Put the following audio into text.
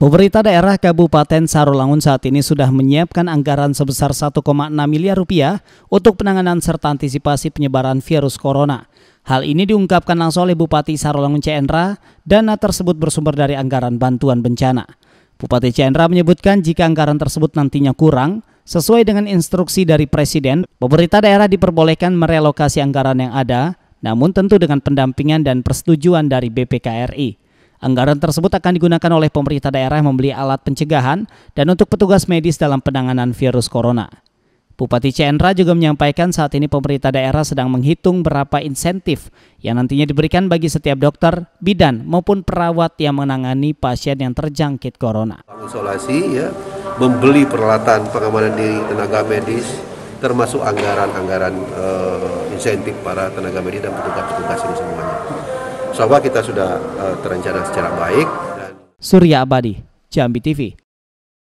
Pemerintah daerah Kabupaten Sarolangun saat ini sudah menyiapkan anggaran sebesar 1,6 miliar rupiah untuk penanganan serta antisipasi penyebaran virus corona. Hal ini diungkapkan langsung oleh Bupati Sarolangun Cendra, dana tersebut bersumber dari anggaran bantuan bencana. Bupati Cendra menyebutkan jika anggaran tersebut nantinya kurang, sesuai dengan instruksi dari Presiden, pemerintah daerah diperbolehkan merelokasi anggaran yang ada, namun tentu dengan pendampingan dan persetujuan dari BPKRI. Anggaran tersebut akan digunakan oleh pemerintah daerah membeli alat pencegahan dan untuk petugas medis dalam penanganan virus corona. Bupati Cendra juga menyampaikan saat ini pemerintah daerah sedang menghitung berapa insentif yang nantinya diberikan bagi setiap dokter, bidan maupun perawat yang menangani pasien yang terjangkit corona. Isolasi ya, membeli peralatan pengamanan diri tenaga medis termasuk anggaran-anggaran e, insentif para tenaga medis dan petugas-petugas ini semuanya. Insya kita sudah uh, terencana secara baik. Dan... Surya Abadi, Jambi TV.